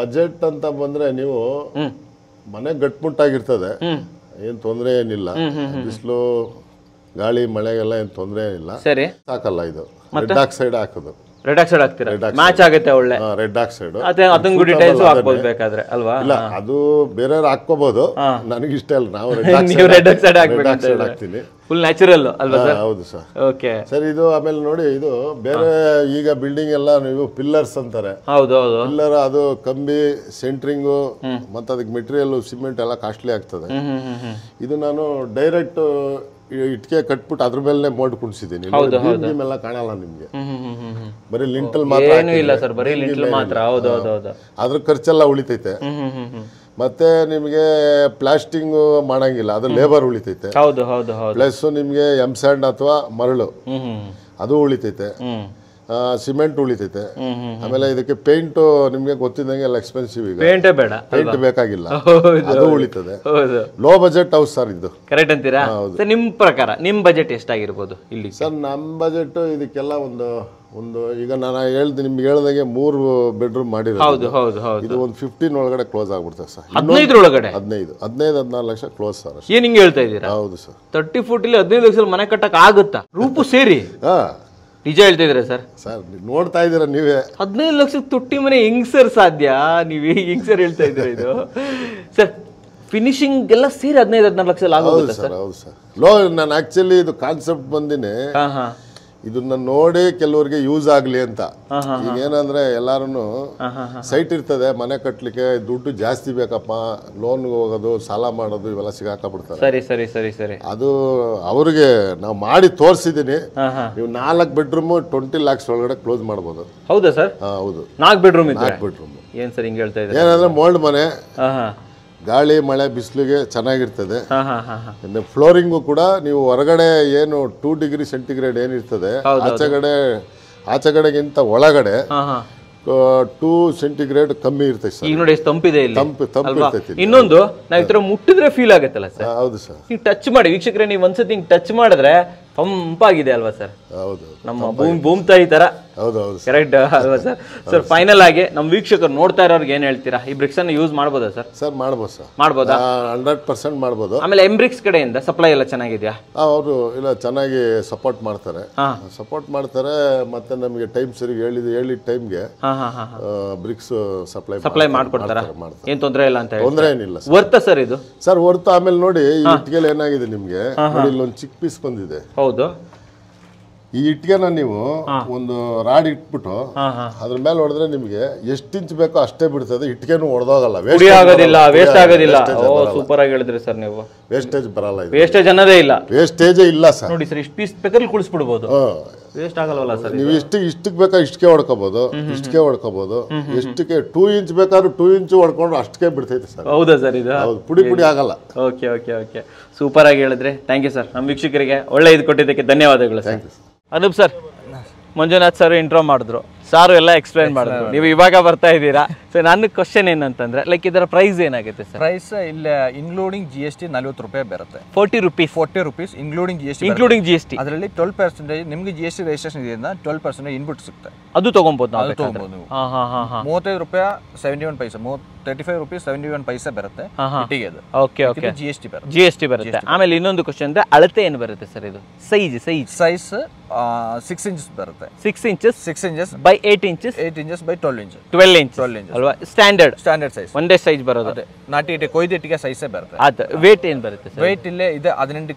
ಬಜೆಟ್ ಅಂತ ಬಂದ್ರೆ ನೀವು ಮನೆ ಗಟ್ಮುಟ್ಟಾಗಿರ್ತದೆ ಏನು ತೊಂದರೆ ಏನಿಲ್ಲ ಬಿಸಿಲು ಗಾಳಿ ಮಳೆಗೆಲ್ಲ ಏನು ತೊಂದರೆ ಏನಿಲ್ಲ ಸರಿ ಸಾಕಲ್ಲ ಇದು ರೆಡ್ ಆಕ್ಸೈಡ್ ಹಾಕೋದು ರೆಡ್ ಆಕ್ಸೈಡ್ ಹಾಕ್ತೀರಾ ಮ್ಯಾಚ್ ಆಗುತ್ತೆ ಒಳ್ಳೆ ರೆಡ್ ಆಕ್ಸೈಡ್ ಅದನ್ನ ಅದೊಂದು ಡೀಟೇಲ್ಸ್ ಹಾಕ್ಬೋದು ಬೇಕಾದ್ರೆ ಅಲ್ವಾ ಇಲ್ಲ ಅದು ಬೇರೆ ಹಾಕ್ಕೋಬಹುದು ನನಗೆ ಇಷ್ಟ ಇಲ್ಲ ನಾವು ರೆಡ್ ಆಕ್ಸೈಡ್ ಹಾಕ್ತೀನಿ ಫುಲ್ ನ್ಯಾಚುರಲ್ ಅಲ್ವಾ ಸರ್ ಹೌದು ಸರ್ ಓಕೆ ಸರ್ ಇದು ಆಮೇಲೆ ನೋಡಿ ಇದು ಬೇರೆ ಈಗ ಬಿಲ್ಡಿಂಗ್ ಎಲ್ಲ ನೀವು ಪಿಲ್ಲರ್ಸ್ ಅಂತಾರೆ ಹೌದು ಹೌದು ಪಿಲ್ಲರ್ ಅದು ಕಂಬಿ ಸೆಂಟ್ರಿಂಗು ಮತ್ತೆ ಅದಕ್ಕೆ ಮೆಟೀರಿಯಲ್ ಸಿಮೆಂಟ್ ಎಲ್ಲ ಕಾಸ್ಟ್ಲಿ ಆಗ್ತದೆ ಇದು ನಾನು ಡೈರೆಕ್ಟ್ ಇಟ್ಕೆ ಕಟ್ಬಿಟ್ಟು ಅದ್ರ ಮೇಲೆ ಮೋಡ್ ಕುಣಿಸಿದ್ದೀನಿ ಎಲ್ಲ ಕಾಣಲ್ಲ ನಿಮ್ಗೆ ಬರೀ ಲಿಂಟಲ್ ಮಾತ್ರ ಇಲ್ಲ ಸರ್ ಬರೀ ಲಿಂಟಲ್ ಮಾತ್ರ ಹೌದು ಹೌದು ಹೌದು ಅದ್ರ ಖರ್ಚೆಲ್ಲ ಉಳಿತೈತೆ ಮತ್ತೆ ನಿಮಗೆ ಪ್ಲಾಸ್ಟಿಂಗ್ ಮಾಡಂಗಿಲ್ಲ ಅದು ಲೇಬರ್ ಉಳಿತೈತೆ ಹೌದು ಹೌದು ಹೌದು ಪ್ಲಸ್ ನಿಮಗೆ ಎಂ ಸ್ಯಾಂಡ್ ಅಥವಾ ಮರಳು ಅದು ಉಳಿತೈತೆ ಸಿಮೆಂಟ್ ಉಳಿತೈತೆ ಆಮೇಲೆ ಇದಕ್ಕೆ ಪೇಂಟ್ ನಿಮ್ಗೆ ಗೊತ್ತಿದ್ದಂಗೆ ಎಲ್ಲ ಎಕ್ಸ್ಪೆನ್ಸಿವ್ ಈಗ ಪೇಂಟ್ ಬೇಡ ಪೇಂಟ್ ಬೇಕಾಗಿಲ್ಲ ಅದು ಉಳಿತದೆ ಲೋ ಬಜೆಟ್ ಹೌಸ್ ಸರ್ ಇದು ಕರೆಕ್ಟ್ ಅಂತೀರಾ ನಿಮ್ ಪ್ರಕಾರ ನಿಮ್ ಬಜೆಟ್ ಎಷ್ಟಾಗಿರ್ಬೋದು ಇಲ್ಲಿ ಸರ್ ನಮ್ ಬಜೆಟ್ ಇದಕ್ಕೆಲ್ಲ ಒಂದು ಒಂದು ಈಗ ನಾನು ಹೇಳ್ದೆ ನಿಮ್ಗೆ ಹೇಳ್ದಂಗೆ ಮೂರು ಬೆಡ್ರೂಮ್ ಮಾಡಿರೋದು ಹೌದು ಹೌದು ಹೌದು ಇದು ಒಂದು ಫಿಫ್ಟೀನ್ ಒಳಗಡೆ ಕ್ಲೋಸ್ ಆಗ್ಬಿಡ್ತದೆ ಸರ್ ಹದಿನೈದು ಒಳಗಡೆ ಹದಿನೈದು ಹದಿನೈದು ಹದಿನಾಲ್ಕು ಲಕ್ಷ ಕ್ಲೋಸ್ ಸರ್ ಏನು ಹಿಂಗೆ ಹೇಳ್ತಾ ಇದ್ದೀರಾ ಹೌದು ಸರ್ ತರ್ಟಿ ಫೋರ್ಟಿಲಿ ಹದಿನೈದು ಲಕ್ಷ ಮನೆ ಕಟ್ಟಕ್ಕೆ ಆಗುತ್ತಾ ರೂಪು ಸೇರಿ ಹಾಂ ನಿಜ ಇದ್ರೆ ಸರ್ ಸರ್ ನೋಡ್ತಾ ಇದ್ದೀರಾ ನೀವೇ ಹದಿನೈದು ಲಕ್ಷದ ತುಟ್ಟಿ ಮನೆ ಹೆಂಗ್ ಸರ್ ಸಾಧ್ಯ ನೀವೇ ಹೆಂಗ್ ಸರ್ ಹೇಳ್ತಾ ಇದ್ದೀರಾ ಇದು ಸರ್ ಫಿನಿಶಿಂಗ್ ಎಲ್ಲ ಸೇರಿ ಹದಿನೈದು ಹದಿನಾರು ಲಕ್ಷ ಆಗೋದು ಸರ್ ಹೌದು ಸರ್ ಲೋ ನಾನು ಆಕ್ಚುಲಿ ಇದು ಕಾನ್ಸೆಪ್ಟ್ ಬಂದಿನಿ ಇದನ್ನ ನೋಡಿ ಕೆಲವರಿಗೆ ಯೂಸ್ ಆಗ್ಲಿ ಅಂತ ಈಗ ಏನಂದ್ರೆ ಎಲ್ಲಾರು ಸೈಟ್ ಇರ್ತದೆ ಮನೆ ಕಟ್ಟಲಿಕ್ಕೆ ದುಡ್ಡು ಜಾಸ್ತಿ ಬೇಕಪ್ಪ ಲೋನ್ ಹೋಗೋದು ಸಾಲ ಮಾಡೋದು ಇವೆಲ್ಲ ಸಿಗಾಕ ಸರಿ ಸರಿ ಸರಿ ಸರಿ ಅದು ಅವ್ರಿಗೆ ನಾವು ಮಾಡಿ ತೋರಿಸಿದೀನಿ ನೀವು ನಾಲ್ಕು ಬೆಡ್ರೂಮ್ ಟ್ವೆಂಟಿ ಲ್ಯಾಕ್ಸ್ ಒಳಗಡೆ ಕ್ಲೋಸ್ ಮಾಡಬಹುದು ಹೌದಾ ಸರ್ ಹೌದು ನಾಲ್ಕು ಬೆಡ್ರೂಮ್ ಬೆಡ್ರೂಮ್ ಏನ್ ಸರ್ ಹಿಂಗ್ ಹೇಳ್ತಾ ಇದ್ದಾರೆ ಏನಂದ್ರೆ ಮೋಲ್ಡ್ ಮನೆ ಗಾಳಿ ಮಳೆ ಬಿಸಿಲಿಗೆ ಚೆನ್ನಾಗಿರ್ತದೆ ಫ್ಲೋರಿಂಗು ಕೂಡ ನೀವು ಹೊರಗಡೆ ಏನು ಟೂ ಡಿಗ್ರಿ ಸೆಂಟಿಗ್ರೇಡ್ ಏನಿರ್ತದೆ ಆಚೆಗಡೆ ಆಚೆಗಡೆಗಿಂತ ಒಳಗಡೆ ಟೂ ಸೆಂಟಿಗ್ರೇಡ್ ಕಮ್ಮಿ ಇರ್ತೈತೆ ತಂಪಿದೆ ಇಲ್ಲಿ ತಂಪು ತಂಪು ಇನ್ನೊಂದು ನಾವು ಇತರ ಮುಟ್ಟಿದ್ರೆ ಫೀಲ್ ಆಗುತ್ತಲ್ಲ ಸರ್ ಹೌದು ಸರ್ ನೀವು ಟಚ್ ಮಾಡಿ ವೀಕ್ಷಕರೇ ನೀವು ಒಂದ್ಸತಿ ಟಚ್ ಮಾಡಿದ್ರೆ ಆಗಿದೆ ಅಲ್ವಾ ಸರ್ ಹೌದು ನಮ್ಮ ಭೂಮಿ ಭೂಮಿ ತಾಯಿ ತರ ಹೌದೌದು ಕರೆಕ್ಟ್ ಅಲ್ವಾ ಸರ್ ಸರ್ ಫೈನಲ್ ಆಗಿ ನಮ್ಮ ವೀಕ್ಷಕರು ನೋಡ್ತಾ ಇರೋರ್ಗೆ ಏನು ಹೇಳ್ತೀರಾ ಈ ಬ್ರಿಕ್ಸ್ ಅನ್ನು ಯೂಸ್ ಮಾಡಬಹುದಾ ಸರ್ ಸರ್ ಮಾಡ್ಬೋದು ಸರ್ ಮಾಡ್ಬೋದಾ ಹಂಡ್ರೆಡ್ ಪರ್ಸೆಂಟ್ ಮಾಡ್ಬೋದು ಆಮೇಲೆ ಎಂಬ್ರಿಕ್ಸ್ ಕಡೆಯಿಂದ ಸಪ್ಲೈ ಎಲ್ಲ ಚೆನ್ನಾಗಿದೆಯಾ ಅವರು ಇಲ್ಲ ಚೆನ್ನಾಗಿ ಸಪೋರ್ಟ್ ಮಾಡ್ತಾರೆ ಸಪೋರ್ಟ್ ಮಾಡ್ತಾರೆ ಮತ್ತೆ ನಮಗೆ ಟೈಮ್ ಸರಿ ಹೇಳಿದ ಹೇಳಿದ ಟೈಮ್ಗೆ ಬ್ರಿಕ್ಸ್ ಸಪ್ಲೈ ಸಪ್ಲೈ ಮಾಡ್ಕೊಡ್ತಾರೆ ಏನ್ ತೊಂದರೆ ಇಲ್ಲ ಅಂತ ತೊಂದರೆ ಏನಿಲ್ಲ ವರ್ತ ಸರ್ ಇದು ಸರ್ ವರ್ತ ಆಮೇಲೆ ನೋಡಿ ಇಟ್ಗೆಲ್ಲ ಏನಾಗಿದೆ ನಿಮ್ಗೆ ನೋಡಿ ಇಲ್ಲೊಂದು ಚಿಕ್ಕ ಪೀಸ್ ಬಂದಿದೆ ಹೌದು ಈ ಇಟ್ಗೆನ ನೀವು ಒಂದು ರಾಡ್ ಇಟ್ಬಿಟ್ಟು ಅದ್ರ ಮೇಲೆ ಹೊಡೆದ್ರೆ ನಿಮಗೆ ಎಷ್ಟು ಬೇಕೋ ಅಷ್ಟೇ ಬಿಡ್ತದೆ ಇಟ್ಕೆನು ಹೊಡೆದೋಗಲ್ಲ ಆಗೋದಿಲ್ಲ ವೇಸ್ಟ್ ಆಗೋದಿಲ್ಲ ಸೂಪರ್ ಆಗಿ ಹೇಳಿದ್ರೆ ಸರ್ ನೀವು ವೇಸ್ಟೇಜ್ ಬರಲ್ಲ ವೇಸ್ಟೇಜ್ ಅನ್ನೋದೇ ಇಲ್ಲ ವೇಸ್ಟೇಜೇ ಇಲ್ಲ ಸರ್ ನೋಡಿ ಸರ್ ಇಷ್ಟು ಪೀಸ್ ಬೇಕಲ್ಲಿ ಕುಳಿಸ್ಬಿಡ್ಬೋದು ವೇಸ್ಟ್ ಸರ್ ನೀವು ಇಷ್ಟು ಇಷ್ಟಕ್ಕೆ ಬೇಕಾ ಇಷ್ಟಕ್ಕೆ ಹೊಡ್ಕೋಬಹುದು ಇಷ್ಟಕ್ಕೆ ಹೊಡ್ಕೋಬಹುದು ಇಷ್ಟಕ್ಕೆ ಟೂ ಇಂಚ್ ಬೇಕಾದ್ರೂ ಟೂ ಇಂಚ್ ಹೊಡ್ಕೊಂಡು ಅಷ್ಟಕ್ಕೆ ಬಿಡ್ತೈತೆ ಸರ್ ಹೌದಾ ಸರ್ ಇದು ಪುಡಿ ಪುಡಿ ಆಗಲ್ಲ ಓಕೆ ಓಕೆ ಓಕೆ ಸೂಪರ್ ಆಗಿ ಹೇಳಿದ್ರೆ ಥ್ಯಾಂಕ್ ಯು ಸರ್ ನಮ್ಮ ವೀಕ್ಷಕರಿಗೆ ಒಳ್ಳೆ ಇದು ಕೊಟ್ಟಿದ್ದಕ್ಕೆ ಧನ್ಯವಾದಗಳು sir Anoop sir Manjunath sir intro ಮಾಡಿದ್ರು ಸಾರು ಎಲ್ಲ ಎಕ್ಸ್ಪ್ಲೈನ್ ಮಾಡಿದ್ರು ನೀವು ಇವಾಗ ಬರ್ತಾ ಇದ್ದೀರಾ ಸೊ ನನ್ನ ಕ್ವಶನ್ ಏನಂತಂದ್ರೆ ಲೈಕ್ ಇದರ ಪ್ರೈಸ್ ಏನಾಗುತ್ತೆ ಸರ್ ಪ್ರೈಸ್ ಇಲ್ಲ ಇನ್ಕ್ಲೂಡಿಂಗ್ ಜಿ ಎಸ್ ಟಿ ನಲ್ವತ್ತು ರೂಪಾಯಿ ಬರುತ್ತೆ forty rupees forty rupees including G S T including G S T ಅದರಲ್ಲಿ ಟ್ವೆಲ್ ಪರ್ಸೆಂಟೇಜ್ ನಿಮಗೆ ಜಿ ಎಸ್ ಟಿ ರಿಜಿಸ್ಟ್ರೇಷನ್ ಇದೆಯಿಂದ ಟ್ವೆಲ್ ಪರ್ಸೆಂಟೇಜ್ ಇನ್ಪುಟ್ ಸಿಗುತ್ತೆ ಅದು ತಗೊಬೋದು ನಾವು ಮೂವತ್ತೈದು ರೂಪಾಯಿ ಸೆವೆಂಟಿ ಒನ್ ಪೈಸ ಮೂವತ್ತು thirty five rupees seventy one ಪೈಸೆ ಬರುತ್ತೆ ಅದು okay okay G S T ಬರುತ್ತೆ ಜಿ ಎಸ್ ಟಿ ಬರುತ್ತೆ ಆಮೇಲೆ ಇನ್ನೊಂದು ಕ್ವಶನ್ ಅಂದ್ರೆ ಅಳತೆ ಏನು ಬರುತ್ತೆ ಸರ್ ಇದು size size size six inches ಬರುತ್ತೆ six inches six inches by eight inches eight inches by twelve inch twelve inch twelve inch ಅಲ್ವಾ ಸ್ಟ್ಯಾಂಡರ್ಡ್ ಸ್ಟ್ಯಾಂಡರ್ಡ್ ಸೈಜ್ ಒಂದೇ ಸೈಜ್ ಬರೋದು ನಾಟಿ ಇಟ್ಟು ಕೊಯ್ದು ಇಟ್ಟಿಗೆ ಸೈಜೇ ಬರುತ್ತೆ ಅದು ವೇಟ್ ಏನು ಬರುತ್ತೆ ವೇಟ್ ಇಲ್ಲೇ ಇದೆ ಹದಿನೆಂಟು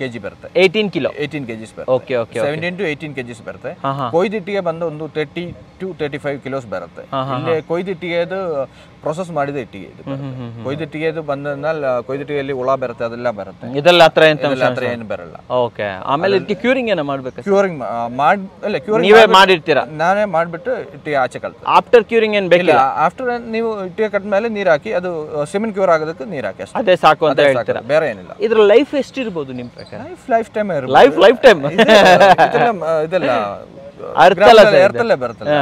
ಕೆ ಜಿ ಬರುತ್ತೆ eighteen kilo eighteen K Gs ಬರುತ್ತೆ okay okay seventeen to eighteen KGs ಬರುತ್ತೆ ಕೊಯ್ದು ಇಟ್ಟಿಗೆ ಬಂದು ಒಂದು thirty to thirty five kilos ಬರುತ್ತೆ ಇಲ್ಲಿ ಕೊಯ್ದು ಅದು ಪ್ರೊಸೆಸ್ ಮಾಡಿದ ಇಟ್ಟಿಗೆ ಇದು ಕೊಯ್ದ ಇಟ್ಟಿಗೆ ಇದು ಬಂದ್ಮೇಲೆ ಕೊಯ್ದ ಹುಳ ಬರುತ್ತೆ ಅದೆಲ್ಲ ಬರುತ್ತೆ ಇದೆಲ್ಲ ಹತ್ರ ಏನು ಬರಲ್ಲ ಓಕೆ ಆಮೇಲೆ ಇದಕ್ಕೆ ಕ್ಯೂರಿಂಗ್ ಏನೋ ಮಾಡ್ಬೇಕು ಕ್ಯೂರಿಂಗ್ ಮಾಡ್ ಅಲ್ಲ ಕ್ಯೂರಿಂಗ್ ನೀವೇ ಮಾಡಿರ್ತೀರಾ ನಾನೇ ಮಾಡಿಬಿಟ್ಟು ಇಟ್ಟಿಗೆ ಆಚೆ ಕಲ್ತು ಆಫ್ಟರ್ ಕ್ಯೂರಿಂಗ್ ಏನು ಬೇಕಿಲ್ಲ ಆಫ್ಟರ್ ನೀವು ಇಟ್ಟಿಗೆ ಕಟ್ ಮೇಲೆ ನೀರು ಹಾಕಿ ಅದು ಸಿಮೆಂಟ್ ಕ್ಯೂರ್ ಆಗೋದಕ್ಕೆ ನೀರು ಹಾಕಿ ಅದೇ ಸಾಕು ಅಂತ ಹೇಳ್ತೀರಾ ಬೇರೆ ಏನಿಲ್ಲ ಇದ್ರ ಲೈಫ್ ಎಷ್ಟಿರ್ಬೋದು ನಿಮ್ಮ ಪ್ರಕಾರ life life time life life time ಇದೆಲ್ಲ ಅರ್ಥಲ್ಲ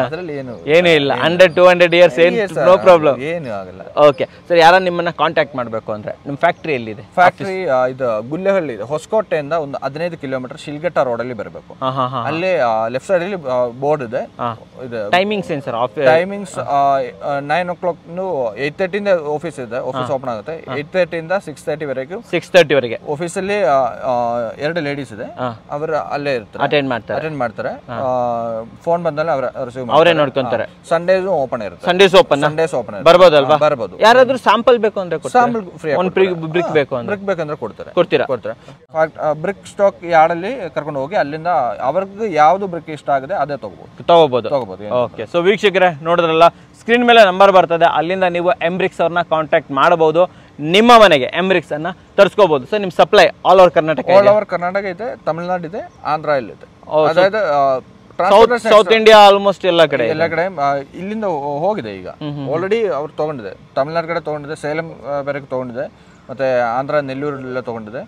ಅದರಲ್ಲಿ ಏನು ಏನೂ ಇಲ್ಲ ಹಂಡ್ರೆಡ್ ಟೂ ಹಂಡ್ರೆಡ್ ಇಯರ್ಸ್ ಏನು ನೋ ಪ್ರಾಬ್ಲಮ್ ಏನು ಆಗಲ್ಲ ಓಕೆ ಸರ್ ಯಾರ ನಿಮ್ಮನ್ನ ಕಾಂಟ್ಯಾಕ್ಟ್ ಮಾಡಬೇಕು ಅಂದ್ರೆ ನಿಮ್ಮ ಫ್ಯಾಕ್ಟ್ರಿ ಎಲ್ಲಿದೆ ಫ್ಯಾಕ್ಟ್ರಿ ಇದು ಗುಲ್ಲೆಹಳ್ಳಿ ಇದೆ ಹೊಸಕೋಟೆಯಿಂದ ಒಂದು ಹದಿನೈದು ಕಿಲೋಮೀಟರ್ ರೋಡ್ ಅಲ್ಲಿ ಬರಬೇಕು ಅಲ್ಲಿ ಲೆಫ್ಟ್ ಸೈಡ್ ಅಲ್ಲಿ ಬೋರ್ಡ್ ಇದೆ ಇದು timings sensor sir timings nine o'clock eight ಇಂದ ಆಫೀಸ್ ಇದೆ ಆಫೀಸ್ ಓಪನ್ ಆಗುತ್ತೆ ಏಟ್ ತರ್ಟಿಯಿಂದ ಸಿಕ್ಸ್ ವರೆಗೂ ಸಿಕ್ಸ್ ತರ್ಟಿವರೆಗೆ ಆಫೀಸಲ್ಲಿ ಎರಡು ಲೇಡೀಸ್ ಇದೆ ಅವರು ಅಲ್ಲೇ ಇರ್ತಾರೆ ಅಟೆಂಡ್ ಮಾಡ್ತಾರೆ ಅಟೆಂಡ್ ಮಾಡ್ತಾರೆ ಫೋನ್ ಬಂದಲ್ಲೇ ಅವರ ರಿಸೀವ್ ಅವರೇ ನೋಡ್ಕೊಂತಾರೆ ಸಂಡೇಸು ಓಪನ್ ಇರುತ್ತೆ ಸಂಡೇಸ್ ಓಪನ್ ಸಂಡೇಸ್ ಓಪನ್ ಬರ್ಬೋದಲ್ವಾ ಬರ್ಬೋದು ಯಾರಾದರೂ ಸ್ಯಾಂಪಲ್ ಬೇಕು ಅಂದ್ರೆ ಸ್ಯಾಂಪಲ್ ಫ್ರೀ ಒಂದು ಬ್ರಿಕ್ ಬೇಕು ಅಂದ್ರೆ ಬ್ರಿಕ್ ಬೇಕಂದ್ರೆ ಕೊಡ್ತಾರೆ ಕೊಡ್ತೀರಾ ಕೊಡ್ತಾರೆ ಬ್ರಿಕ್ ಸ್ಟಾಕ್ ಯಾರ್ಡಲ್ಲಿ ಕರ್ಕೊಂಡು ಹೋಗಿ ಅಲ್ಲಿಂದ ಅವ್ರಿಗೆ ಯಾವುದು ಬ್ರಿಕ್ ಇಷ್ಟ ಆಗಿದೆ ಅದೇ ತಗೋಬಹುದು ತಗೋಬಹುದು ತಗೋಬಹುದು ಓಕೆ ಸೊ ವೀಕ್ಷಕರೇ ನೋಡಿದ್ರಲ್ಲ ಸ್ಕ್ರೀನ್ ಮೇಲೆ ನಂಬರ್ ಬರ್ತದೆ ಅಲ್ಲಿಂದ ನೀವು ಎಂಬ್ರಿಕ್ಸ್ ಅವ್ರನ್ನ ಕಾಂಟ್ಯಾಕ್ಟ್ ಮಾಡಬಹುದು ನಿಮ್ಮ ಮನೆಗೆ ಎಂಬ್ರಿಕ್ಸ್ ಅನ್ನ ತರಿಸ್ಕೋಬಹುದು ಸರ್ ನಿಮ್ಮ supply all over Karnataka all over Karnataka ಇದೆ ತಮಿಳ್ನಾಡು ಇದೆ ಆಂಧ್ರ ಇಲ್ಲಿ ಇದೆ oh, ಸೌತ್ ಇಂಡಿಯಾ ಆಲ್ಮೋಸ್ಟ್ ಎಲ್ಲ ಕಡೆ ಎಲ್ಲ ಕಡೆ ಇಲ್ಲಿಂದ ಹೋಗಿದೆ ಈಗ ಆಲ್ರೆಡಿ ಅವ್ರು ತಗೊಂಡಿದೆ ತಮಿಳ್ನಾಡು ಕಡೆ ತಗೊಂಡಿದೆ ಸೇಲಂ ಬೇರೆ ತಗೊಂಡಿದೆ ಮತ್ತೆ ಆಂಧ್ರ ಎಲ್ಲ ತಗೊಂಡಿದೆ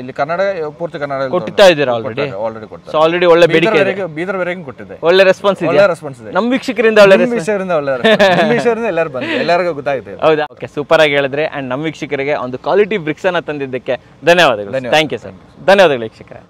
ಇಲ್ಲಿ ಕನ್ನಡ ಪೂರ್ತಿ ಕನ್ನಡ ಕೊಟ್ಟಿತಾ ಇದ್ದೀರಾ ಆಲ್ರೆಡಿ ಆಲ್ರೆಡಿ ಕೊಟ್ಟಿದೆ ಆಲ್ರೆಡಿ ಒಳ್ಳೆ ಬೇಡಿಕೆ ಬೀದರ್ ವರೆಗೂ ಕೊಟ್ಟಿದೆ ಒಳ್ಳೆ ರೆಸ್ಪಾನ್ಸ್ ಇದೆ ಒಳ್ಳೆ ರೆಸ್ಪಾನ್ಸ್ ಇದೆ ನಮ್ಮ ವೀಕ್ಷಕರಿಂದ ಒಳ್ಳೆ ವೀಕ್ಷಕರಿಂದ ಒಳ್ಳೆ ವೀಕ್ಷಕರಿಂದ ಎಲ್ಲರೂ ಬಂದು ಎಲ್ಲರಿಗೂ ಗೊತ್ತಾಗುತ್ತೆ ಹೌದಾ ಓಕೆ ಸೂಪರ್ ಆಗಿ ಹೇಳಿದ್ರೆ ಅಂಡ್ ನಮ್ಮ ವೀಕ್ಷಕರಿಗೆ ಒಂದು ಕ್ವಾಲಿಟಿ ಬ್ರಿಕ್ಸ್ ಅನ್ನ ತಂದಿದ್ದಕ್ಕೆ ಧನ್ಯವಾದಗಳು ಥ್ಯಾಂಕ್ ಯು ಸರ್ ಧನ್ಯವಾದಗಳು ವೀಕ್ಷಕರೇ